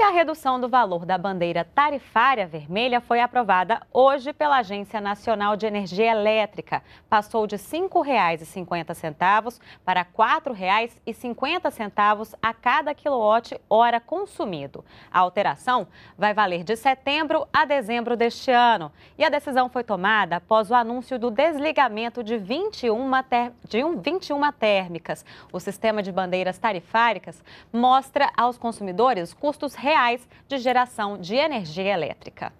E a redução do valor da bandeira tarifária vermelha foi aprovada hoje pela Agência Nacional de Energia Elétrica. Passou de R$ 5,50 para R$ 4,50 a cada quilowatt-hora consumido. A alteração vai valer de setembro a dezembro deste ano. E a decisão foi tomada após o anúncio do desligamento de 21, ter... de 21 térmicas. O sistema de bandeiras tarifárias mostra aos consumidores custos reais de geração de energia elétrica.